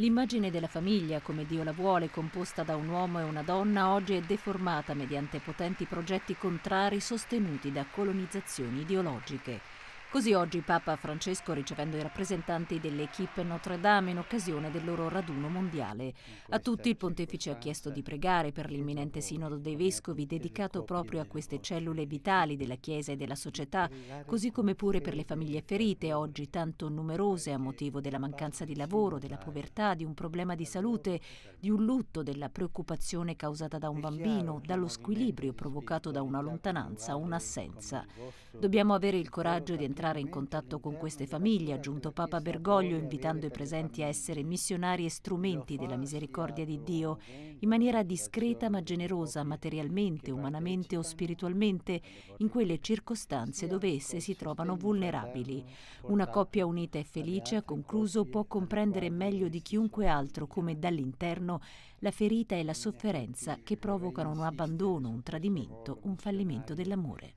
L'immagine della famiglia, come Dio la vuole, composta da un uomo e una donna, oggi è deformata mediante potenti progetti contrari sostenuti da colonizzazioni ideologiche. Così oggi Papa Francesco ricevendo i rappresentanti dell'equipe Notre Dame in occasione del loro raduno mondiale. A tutti il pontefice ha chiesto di pregare per l'imminente sinodo dei vescovi dedicato proprio a queste cellule vitali della Chiesa e della società, così come pure per le famiglie ferite, oggi tanto numerose a motivo della mancanza di lavoro, della povertà, di un problema di salute, di un lutto, della preoccupazione causata da un bambino, dallo squilibrio provocato da una lontananza, un'assenza. Dobbiamo avere il coraggio di entrare entrare in contatto con queste famiglie, ha aggiunto Papa Bergoglio, invitando i presenti a essere missionari e strumenti della misericordia di Dio, in maniera discreta ma generosa, materialmente, umanamente o spiritualmente, in quelle circostanze dove esse si trovano vulnerabili. Una coppia unita e felice, ha concluso, può comprendere meglio di chiunque altro come dall'interno la ferita e la sofferenza che provocano un abbandono, un tradimento, un fallimento dell'amore.